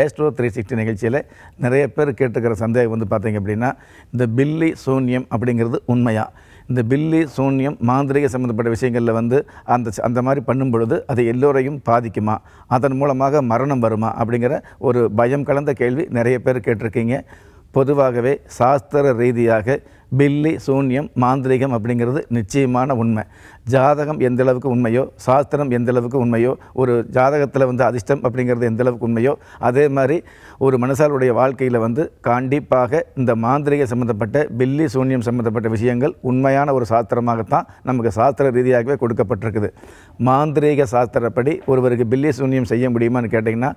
Astro three sixty நிகழ்ச்சியில் நிறைய பேர் கேட்டுக்கிற சந்தேகம் வந்து பார்த்தீங்க அப்படின்னா இந்த பில்லி சூன்யம் அப்படிங்கிறது உண்மையாக இந்த பில்லி சூன்யம் மாந்திரிக சம்மந்தப்பட்ட விஷயங்களில் வந்து அந்த அந்த மாதிரி பண்ணும் பொழுது அது எல்லோரையும் பாதிக்குமா அதன் மூலமாக மரணம் வருமா அப்படிங்கிற ஒரு பயம் கலந்த கேள்வி நிறைய பேர் கேட்டிருக்கீங்க பொதுவாகவே சாஸ்திர ரீதியாக பில்லி சூன்யம் மாந்திரிகம் அப்படிங்கிறது நிச்சயமான உண்மை ஜாதகம் எந்தளவுக்கு உண்மையோ சாஸ்திரம் எந்தளவுக்கு உண்மையோ ஒரு ஜாதகத்தில் வந்து அதிர்ஷ்டம் அப்படிங்கிறது எந்தளவுக்கு உண்மையோ அதே மாதிரி ஒரு மனுஷாலுடைய வாழ்க்கையில் வந்து கண்டிப்பாக இந்த மாந்திரிக சம்மந்தப்பட்ட பில்லி சூன்யம் சம்மந்தப்பட்ட விஷயங்கள் உண்மையான ஒரு சாஸ்திரமாகத்தான் நமக்கு சாஸ்திர ரீதியாகவே கொடுக்கப்பட்டிருக்குது மாந்திரிக சாஸ்திரப்படி ஒருவருக்கு பில்லி சூன்யம் செய்ய முடியுமான்னு கேட்டிங்கன்னா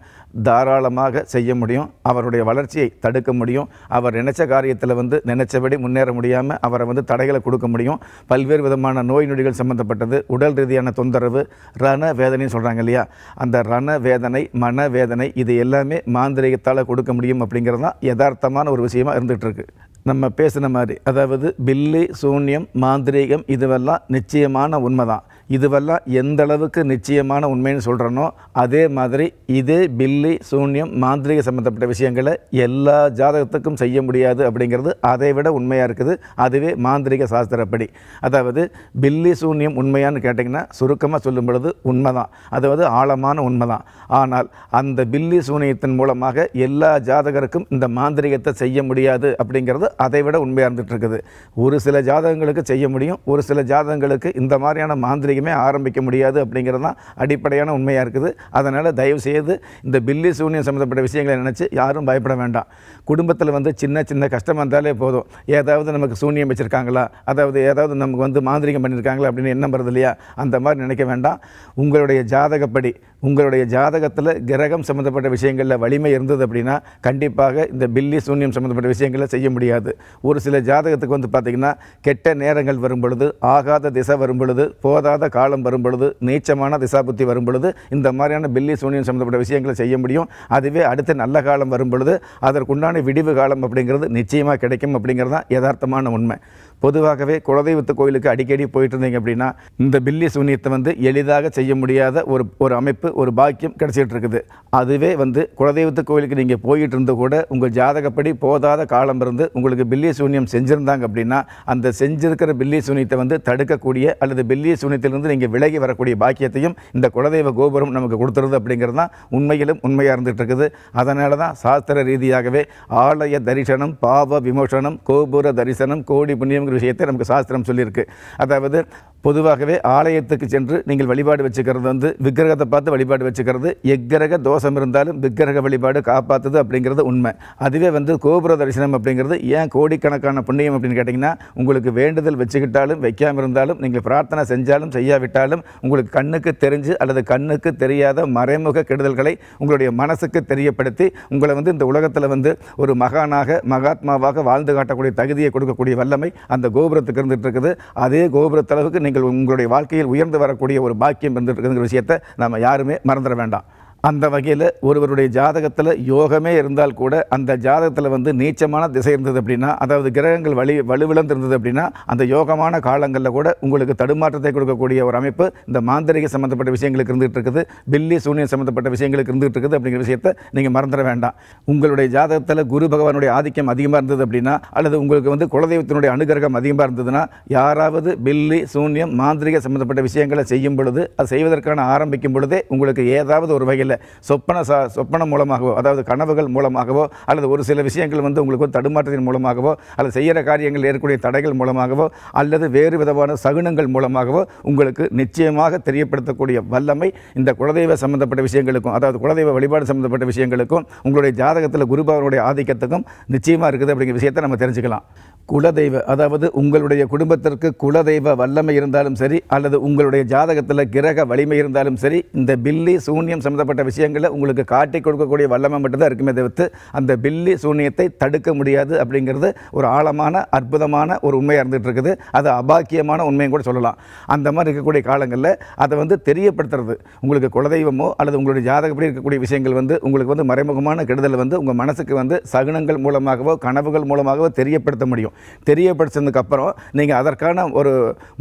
தாராளமாக செய்ய முடியும் அவருடைய வளர்ச்சியை தடுக்க முடியும் அவர் நினைச்ச காரியத்தில் வந்து நினைச்சபடி முன்னேற முடியும் முடியாமல் அவரை வந்து தடைகளை கொடுக்க முடியும் பல்வேறு விதமான நோய் நொடிகள் சம்மந்தப்பட்டது உடல் ரீதியான தொந்தரவு ரண வேதனைன்னு சொல்கிறாங்க இல்லையா அந்த ரண வேதனை மன வேதனை இது எல்லாமே மாந்திரிகத்தால் கொடுக்க முடியும் அப்படிங்கிறது தான் யதார்த்தமான ஒரு விஷயமாக இருந்துகிட்டு இருக்கு நம்ம பேசின மாதிரி அதாவது பில்லி சூன்யம் மாந்திரீகம் இதுவெல்லாம் நிச்சயமான உண்மை தான் இதுவெல்லாம் எந்த அளவுக்கு நிச்சயமான உண்மைன்னு சொல்கிறனோ அதே மாதிரி இதே பில்லி சூன்யம் மாந்திரிக சம்மந்தப்பட்ட விஷயங்களை எல்லா ஜாதகத்துக்கும் செய்ய முடியாது அப்படிங்கிறது அதை விட உண்மையாக இருக்குது அதுவே மாந்திரிக சாஸ்திரப்படி அதாவது பில்லி சூன்யம் உண்மையான்னு கேட்டிங்கன்னா சுருக்கமாக சொல்லும் பொழுது உண்மை தான் அதாவது ஆழமான உண்மை தான் ஆனால் அந்த பில்லி சூனியத்தின் மூலமாக எல்லா ஜாதகருக்கும் இந்த மாந்திரிகத்தை செய்ய முடியாது அப்படிங்கிறது அதை விட உண்மையாக இருந்துகிட்ருக்குது ஒரு சில ஜாதகங்களுக்கு செய்ய முடியும் ஒரு சில ஜாதகங்களுக்கு இந்த மாதிரியான மாந்திரிக என்றைக்குமே ஆரம்பிக்க முடியாது அப்படிங்கிறது தான் அடிப்படையான உண்மையாக இருக்குது அதனால் தயவு செய்து இந்த பில்லி சூனியம் சம்மந்தப்பட்ட விஷயங்களை நினச்சி யாரும் பயப்பட வேண்டாம் குடும்பத்தில் வந்து சின்ன சின்ன கஷ்டம் வந்தாலே போதும் ஏதாவது நமக்கு சூன்யம் வச்சுருக்காங்களா அதாவது ஏதாவது நமக்கு வந்து மாந்திரிகம் பண்ணியிருக்காங்களா அப்படின்னு எண்ணம் வருது இல்லையா அந்த மாதிரி நினைக்க வேண்டாம் உங்களுடைய ஜாதகப்படி உங்களுடைய ஜாதகத்தில் கிரகம் சம்மந்தப்பட்ட விஷயங்களில் வலிமை இருந்தது அப்படின்னா கண்டிப்பாக இந்த பில்லி சூன்யம் சம்மந்தப்பட்ட விஷயங்களை செய்ய முடியாது ஒரு சில ஜாதகத்துக்கு வந்து பார்த்திங்கன்னா கெட்ட நேரங்கள் வரும் பொழுது ஆகாத திசை வரும் பொழுது போதாத காலம் வரும் பொழுது நீச்சமான திசாபுத்தி வரும் பொழுது இந்த மாதிரியான பில்லி சூனியம் சம்மந்தப்பட்ட விஷயங்களை செய்ய முடியும் அதுவே அடுத்த நல்ல காலம் வரும் பொழுது அதற்குண்டான விடிவு காலம் அப்படிங்கிறது நிச்சயமாக கிடைக்கும் அப்படிங்கிறது தான் யதார்த்தமான உண்மை பொதுவாகவே குலதெய்வத்து கோயிலுக்கு அடிக்கடி போயிட்டு இருந்தீங்க அப்படின்னா இந்த பில்லி சூன்யத்தை வந்து எளிதாக செய்ய முடியாத ஒரு ஒரு அமைப்பு ஒரு பாக்கியம் கிடச்சிட்டு இருக்குது அதுவே வந்து குலதெய்வத்து கோயிலுக்கு நீங்கள் போயிட்டு இருந்து கூட உங்கள் ஜாதகப்படி போதாத காலம் இருந்து உங்களுக்கு பில்லி சூன்யம் செஞ்சுருந்தாங்க அப்படின்னா அந்த செஞ்சிருக்கிற பில்லி சூன்யத்தை வந்து தடுக்கக்கூடிய அல்லது பில்லி சூன்யத்திலிருந்து நீங்கள் விலகி வரக்கூடிய பாக்கியத்தையும் இந்த குலதெய்வ கோபுரம் நமக்கு கொடுத்துருது அப்படிங்கிறது தான் உண்மையிலும் உண்மையாக இருந்துகிட்டு இருக்குது அதனால தான் சாஸ்திர ரீதியாகவே ஆலய தரிசனம் பாவ விமோசனம் கோபுர தரிசனம் கோடி புண்ணியம் விஷயத்தை நமக்கு சாஸ்திரம் சொல்லியிருக்கு அதாவது பொதுவாகவே ஆலயத்துக்கு சென்று நீங்கள் வழிபாடு வச்சுக்கிறது வந்து விக்கிரகத்தை பார்த்து வழிபாடு வச்சுக்கிறது எக்கிரக தோஷம் இருந்தாலும் விக்கிரக வழிபாடு காப்பாற்றுது அப்படிங்கிறது உண்மை அதுவே வந்து கோபுர தரிசனம் அப்படிங்கிறது ஏன் கோடிக்கணக்கான புண்ணியம் அப்படின்னு கேட்டிங்கன்னா உங்களுக்கு வேண்டுதல் வச்சுக்கிட்டாலும் வைக்காமல் இருந்தாலும் நீங்கள் பிரார்த்தனை செஞ்சாலும் செய்யாவிட்டாலும் உங்களுக்கு கண்ணுக்கு தெரிஞ்சு அல்லது கண்ணுக்கு தெரியாத மறைமுக கெடுதல்களை உங்களுடைய மனசுக்கு தெரியப்படுத்தி உங்களை வந்து இந்த உலகத்தில் வந்து ஒரு மகானாக மகாத்மாவாக வாழ்ந்து காட்டக்கூடிய தகுதியை கொடுக்கக்கூடிய வல்லமை அந்த கோபுரத்துக்கு இருந்துகிட்டு இருக்குது அதே கோபுரத்தளவுக்கு நீங்கள் நீங்கள் உங்களுடைய வாழ்க்கையில் உயர்ந்து வரக்கூடிய ஒரு பாக்கியம் இருந்துருக்குங்கிற விஷயத்தை நம்ம யாருமே மறந்துட வேண்டாம் அந்த வகையில் ஒருவருடைய ஜாதகத்தில் யோகமே இருந்தால் கூட அந்த ஜாதகத்தில் வந்து நீச்சமான திசை இருந்தது அப்படின்னா அதாவது கிரகங்கள் வலி வலுவிழந்து இருந்தது அப்படின்னா அந்த யோகமான காலங்களில் கூட உங்களுக்கு தடுமாற்றத்தை கொடுக்கக்கூடிய ஒரு அமைப்பு இந்த மாந்திரிக சம்மந்தப்பட்ட விஷயங்களுக்கு இருந்துகிட்டு இருக்குது பில்லி சூனியம் சம்மந்தப்பட்ட விஷயங்களுக்கு இருந்துகிட்டு இருக்குது அப்படிங்கிற விஷயத்தை நீங்கள் மறந்துட வேண்டாம் உங்களுடைய ஜாதகத்தில் குரு பகவானுடைய ஆதிக்கம் அதிகமாக இருந்தது அப்படின்னா அல்லது உங்களுக்கு வந்து குலதெய்வத்தினுடைய அனுகிரகம் அதிகமாக இருந்ததுன்னா யாராவது பில்லி சூன்யம் மாந்திரிக சம்மந்தப்பட்ட விஷயங்களை செய்யும் பொழுது அதை செய்வதற்கான ஆரம்பிக்கும் பொழுதே உங்களுக்கு ஏதாவது ஒரு வகையில் சொப்பன சா சொப்பனம் மூலமாகவோ அதாவது கனவுகள் மூலமாகவோ அல்லது ஒரு சில விஷயங்கள் வந்து உங்களுக்கு தடுமாற்றத்தின் மூலமாகவோ அல்லது செய்கிற காரியங்கள் ஏற்கக்கூடிய தடைகள் மூலமாகவோ அல்லது வேறு விதமான சகுனங்கள் மூலமாகவோ உங்களுக்கு நிச்சயமாக தெரியப்படுத்தக்கூடிய வல்லமை இந்த குலதெய்வ சம்பந்தப்பட்ட விஷயங்களுக்கும் அதாவது குலதெய்வ வழிபாடு சம்பந்தப்பட்ட விஷயங்களுக்கும் உங்களுடைய ஜாதகத்தில் குருபாவனுடைய ஆதிக்கத்துக்கும் நிச்சயமாக இருக்குது அப்படிங்கிற விஷயத்தை நம்ம தெரிஞ்சுக்கலாம் குலதெய்வ அதாவது உங்களுடைய குடும்பத்திற்கு குலதெய்வ வல்லமை இருந்தாலும் சரி அல்லது உங்களுடைய ஜாதகத்தில் கிரக வலிமை இருந்தாலும் சரி இந்த பில்லி சூன்யம் சம்மந்தப்பட்ட சம்பந்தப்பட்ட விஷயங்களை உங்களுக்கு காட்டி கொடுக்கக்கூடிய வல்லமை மட்டும்தான் இருக்குமே தவிர்த்து அந்த பில்லி சூன்யத்தை தடுக்க முடியாது அப்படிங்கிறது ஒரு ஆழமான அற்புதமான ஒரு உண்மையாக இருந்துகிட்டு இருக்குது அது அபாக்கியமான உண்மையும் கூட சொல்லலாம் அந்த மாதிரி இருக்கக்கூடிய காலங்களில் அதை வந்து தெரியப்படுத்துறது உங்களுக்கு குலதெய்வமோ அல்லது உங்களுடைய ஜாதகப்படி இருக்கக்கூடிய விஷயங்கள் வந்து உங்களுக்கு வந்து மறைமுகமான கெடுதல் வந்து உங்கள் மனசுக்கு வந்து சகுனங்கள் மூலமாகவோ கனவுகள் மூலமாகவோ தெரியப்படுத்த முடியும் தெரியப்படுத்தினதுக்கப்புறம் நீங்கள் அதற்கான ஒரு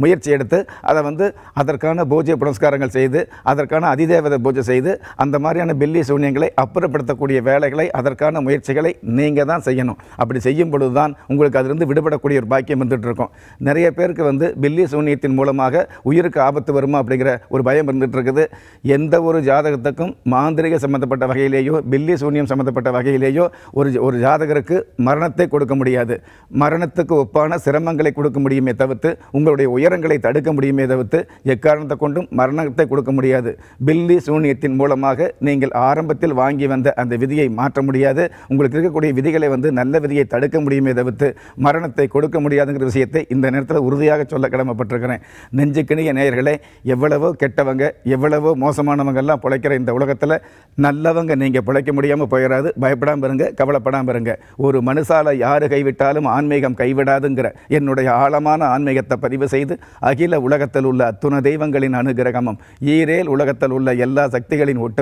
முயற்சி எடுத்து அதை வந்து அதற்கான பூஜை புனஸ்காரங்கள் செய்து அதற்கான அதிதேவதை பூஜை செய்து அந்த மாதிரியான பெல்லி சூன்யங்களை அப்புறப்படுத்தக்கூடிய வேலைகளை அதற்கான முயற்சிகளை நீங்கள் தான் செய்யணும் அப்படி செய்யும் பொழுது தான் உங்களுக்கு அதிலிருந்து விடுபடக்கூடிய ஒரு பாக்கியம் வந்துட்டு இருக்கும் நிறைய பேருக்கு வந்து பெல்லி சூன்யத்தின் மூலமாக உயிருக்கு ஆபத்து வருமா அப்படிங்கிற ஒரு பயம் இருந்துகிட்டு இருக்குது எந்த ஒரு ஜாதகத்துக்கும் மாந்திரிக சம்மந்தப்பட்ட வகையிலேயோ பெல்லி சூன்யம் சம்மந்தப்பட்ட வகையிலேயோ ஒரு ஒரு ஜாதகருக்கு மரணத்தை கொடுக்க முடியாது மரணத்துக்கு ஒப்பான சிரமங்களை கொடுக்க முடியுமே தவிர்த்து உங்களுடைய உயரங்களை தடுக்க முடியுமே தவிர்த்து எக்காரணத்தை கொண்டும் மரணத்தை கொடுக்க முடியாது பில்லி சூன்யத்தின் மூலமாக கண்டிப்பாக நீங்கள் ஆரம்பத்தில் வாங்கி வந்த அந்த விதியை மாற்ற முடியாது உங்களுக்கு இருக்கக்கூடிய விதிகளை வந்து நல்ல விதியை தடுக்க முடியுமே தவிர்த்து மரணத்தை கொடுக்க முடியாதுங்கிற விஷயத்தை இந்த நேரத்தில் உறுதியாக சொல்ல கடமைப்பட்டிருக்கிறேன் நெஞ்சுக்கிணிய நேயர்களே எவ்வளவோ கெட்டவங்க எவ்வளவோ மோசமானவங்கள்லாம் பிழைக்கிற இந்த உலகத்தில் நல்லவங்க நீங்கள் பிழைக்க முடியாமல் போயிடாது பயப்படாமல் இருங்க கவலைப்படாமல் இருங்க ஒரு மனுஷாலை யார் கைவிட்டாலும் ஆன்மீகம் கைவிடாதுங்கிற என்னுடைய ஆழமான ஆன்மீகத்தை பதிவு செய்து அகில உலகத்தில் உள்ள அத்துண தெய்வங்களின் அனுகிரகமும் ஈரேல் உலகத்தில் உள்ள எல்லா சக்திகளின் ஒட்டு